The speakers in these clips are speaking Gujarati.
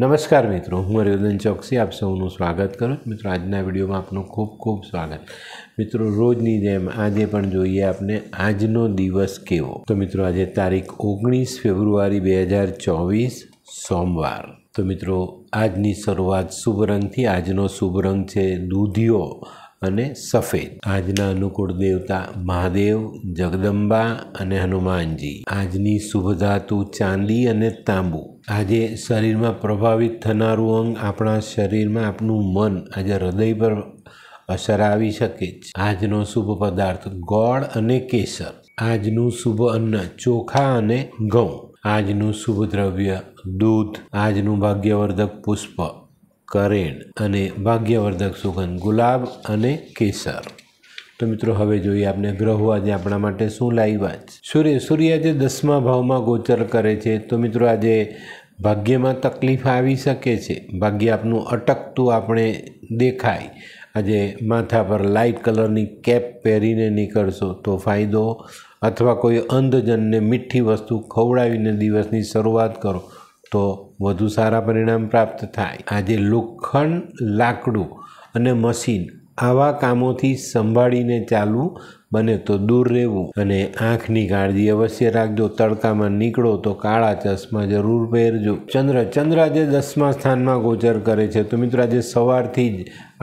નમસ્કાર મિત્રો હું હરિવર્ધન ચોકસી આપ સૌનું સ્વાગત કરું મિત્રો આજના વિડીયોમાં આપનું ખૂબ ખૂબ સ્વાગત મિત્રો રોજની જેમ આજે પણ જોઈએ આપને આજનો દિવસ કેવો તો મિત્રો આજે તારીખ ઓગણીસ ફેબ્રુઆરી બે હજાર ચોવીસ સોમવાર તો મિત્રો આજની શરૂઆત શુભ રંગથી આજનો શુભ રંગ છે દૂધિયો અને સફેદ આજના અનુકૂળ દેવતા મહાદેવ જગદંબા અને હનુમાનજી આજની શુભ ધાતુ ચાંદી અને તાંબુ આજે શરીરમાં પ્રભાવિત થનારું અંગ આપણા શરીરમાં આપણું મન આજે હૃદય પર અસર આવી શકે છે આજનો શુભ પદાર્થ ગોળ અને કેસર આજનું શુભ અન્ન ચોખા અને ઘઉં આજનું શુભ દ્રવ્ય દૂધ આજનું ભાગ્યવર્ધક પુષ્પ કરેણ અને ભાગ્યવર્ધક સુગંધ ગુલાબ અને કેસર તો મિત્રો હવે જોઈએ આપણે ગ્રહો આજે આપણા માટે શું લાવ્યા છે સૂર્ય સૂર્ય આજે દસમા ભાવમાં ગોચર કરે છે તો મિત્રો આજે ભાગ્યમાં તકલીફ આવી શકે છે ભાગ્ય આપનું અટકતું આપણે દેખાય આજે માથા પર લાઇટ કલરની કેપ પહેરીને નીકળશો તો ફાયદો અથવા કોઈ અંધજનને મીઠી વસ્તુ ખવડાવીને દિવસની શરૂઆત કરો તો વધુ સારા પરિણામ પ્રાપ્ત થાય આજે લોખંડ લાકડું અને મશીન આવા કામોથી સંભાળીને ચાલવું બને તો દૂર રહેવું અને આંખની કાળજી અવશ્ય રાખજો તડકામાં નીકળો તો કાળા ચશ્મા જરૂર પહેરજો ચંદ્ર ચંદ્ર આજે દસમા સ્થાનમાં ગોચર કરે છે તો મિત્રો આજે સવારથી જ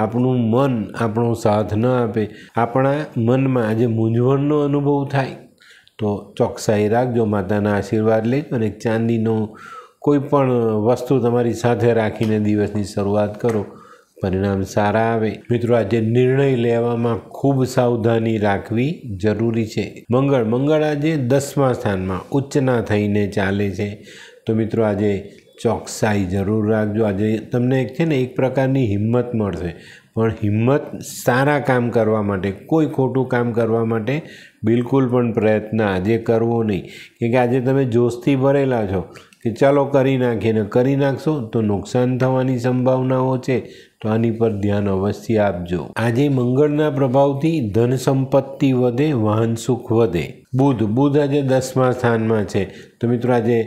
આપણું મન આપણો સાથ ન આપે આપણા મનમાં આજે મૂંઝવણનો અનુભવ થાય તો ચોકસાઈ રાખજો માતાના આશીર્વાદ લેજો અને ચાંદીનો કોઈ પણ વસ્તુ તમારી સાથે રાખીને દિવસની શરૂઆત કરો પરિણામ સારા આવે મિત્રો આજે નિર્ણય લેવામાં ખૂબ સાવધાની રાખવી જરૂરી છે મંગળ મંગળ આજે દસમા સ્થાનમાં ઉચ્ચના થઈને ચાલે છે તો મિત્રો આજે ચોકસાઈ જરૂર રાખજો આજે તમને એક છે ને એક પ્રકારની હિંમત મળશે પણ હિંમત સારા કામ કરવા માટે કોઈ ખોટું કામ કરવા માટે બિલકુલ પણ પ્રયત્ન આજે કરવો નહીં કે આજે તમે જોશથી ભરેલા છો કે ચાલો કરી નાખીને કરી નાખશો તો નુકસાન થવાની સંભાવનાઓ છે તો આની પર ધ્યાન અવશ્ય આપજો આજે મંગળના પ્રભાવથી ધન સંપત્તિ વધે વાહન સુખ વધે બુધ બુધ આજે દસમા સ્થાનમાં છે તો મિત્રો આજે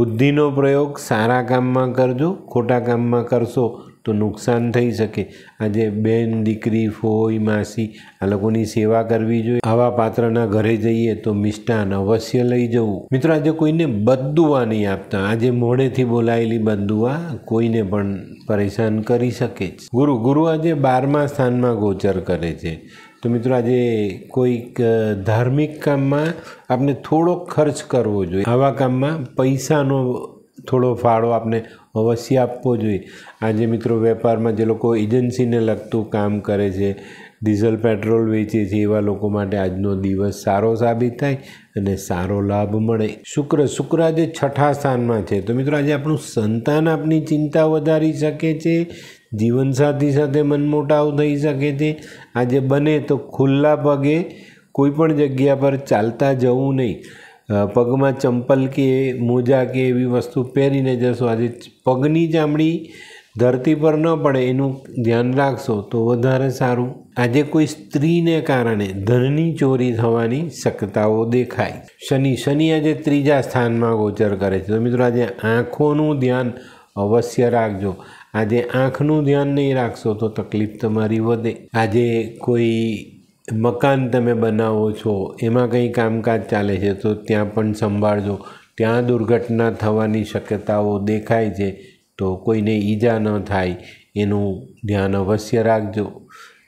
બુદ્ધિનો પ્રયોગ સારા કામમાં કરજો ખોટા કામમાં કરશો તો નુકસાન થઈ શકે આજે બેન દીકરી ફોઈ માસી આ લોકોની સેવા કરવી જોઈએ આવા પાત્રના ઘરે જઈએ તો મિષ્ટાન અવશ્ય લઈ જવું મિત્રો આજે કોઈને બદુઆ નહીં આપતા આજે મોડેથી બોલાયેલી બદુઆ કોઈને પણ પરેશાન કરી શકે છે ગુરુ ગુરુ આજે બારમા સ્થાનમાં ગોચર કરે છે તો મિત્રો આજે કોઈક ધાર્મિક કામમાં આપણે થોડો ખર્ચ કરવો જોઈએ આવા કામમાં પૈસાનો થોડો ફાળો આપણે અવશ્ય આપવો જોઈએ આજે મિત્રો વેપારમાં જે લોકો એજન્સીને લગતું કામ કરે છે ડીઝલ પેટ્રોલ વેચે છે એવા લોકો માટે આજનો દિવસ સારો સાબિત થાય અને સારો લાભ મળે શુક્ર શુક્ર આજે છઠ્ઠા સ્થાનમાં છે તો મિત્રો આજે આપણું સંતાન આપની ચિંતા વધારી શકે છે જીવનસાથી સાથે મનમોટાવ થઈ શકે છે આજે બને તો ખુલ્લા પગે કોઈપણ જગ્યા પર ચાલતા જવું નહીં પગમાં ચંપલ કે મોજા કે એવી વસ્તુ પહેરીને જશો આજે પગની ચામડી ધરતી પર ન પડે એનું ધ્યાન રાખશો તો વધારે સારું આજે કોઈ સ્ત્રીને કારણે ધનની ચોરી થવાની શક્યતાઓ દેખાય શનિ શનિ આજે ત્રીજા સ્થાનમાં ગોચર કરે છે તો મિત્રો આજે આંખોનું ધ્યાન અવશ્ય રાખજો આજે આંખનું ધ્યાન નહીં રાખશો તો તકલીફ તમારી વધે આજે કોઈ મકાન તમે બનાવો છો એમાં કંઈ કામકાજ ચાલે છે તો ત્યાં પણ સંભાળજો ત્યાં દુર્ઘટના થવાની શક્યતાઓ દેખાય છે તો કોઈને ઈજા ન થાય એનું ધ્યાન અવશ્ય રાખજો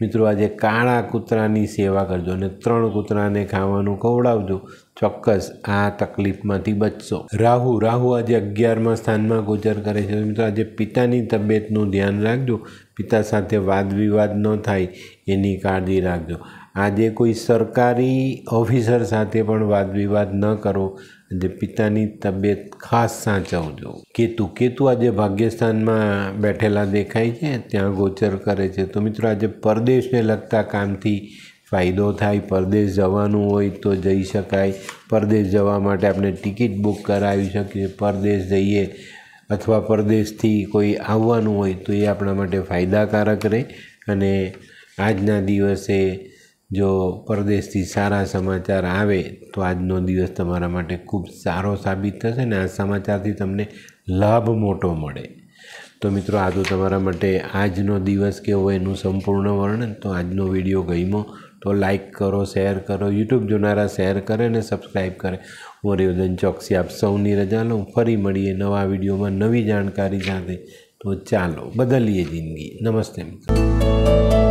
મિત્રો આજે કાળા કૂતરાની સેવા કરજો અને ત્રણ કૂતરાને ખાવાનું ખવડાવજો ચોક્કસ આ તકલીફમાંથી બચશો રાહુ રાહુ આજે અગિયારમાં સ્થાનમાં ગોચર કરે છે મિત્રો આજે પિતાની તબિયતનું ધ્યાન રાખજો પિતા સાથે વાદ વિવાદ ન થાય એની કાળજી રાખજો આજે કોઈ સરકારી ઓફિસર સાથે પણ વાદ વિવાદ ન કરો જે પિતાની તબિયત ખાસ સાચવજો કેતુ કેતુ આજે ભાગ્યસ્થાનમાં બેઠેલા દેખાય છે ત્યાં ગોચર કરે છે તો મિત્રો આજે પરદેશને લગતા કામથી ફાયદો થાય પરદેશ જવાનું હોય તો જઈ શકાય પરદેશ જવા માટે આપણે ટિકિટ બુક કરાવી શકીએ પરદેશ જઈએ અથવા પરદેશથી કોઈ આવવાનું હોય તો એ આપણા માટે ફાયદાકારક રહે અને આજના દિવસે જો પરદેશથી સારા સમાચાર આવે તો આજનો દિવસ તમારા માટે ખૂબ સારો સાબિત થશે ને આ સમાચારથી તમને લાભ મોટો મળે તો મિત્રો આ તો તમારા માટે આજનો દિવસ કેવો એનું સંપૂર્ણ વર્ણન તો આજનો વિડીયો ગઈમો તો લાઇક કરો શેર કરો યુટ્યુબ જોનારા શેર કરે અને સબસ્ક્રાઈબ કરે હું હરિવર્ધન ચોકસી આપ સૌની રજા લઉં ફરી મળીએ નવા વિડીયોમાં નવી જાણકારી સાથે તો ચાલો બદલીએ જિંદગી નમસ્તે મિત્રો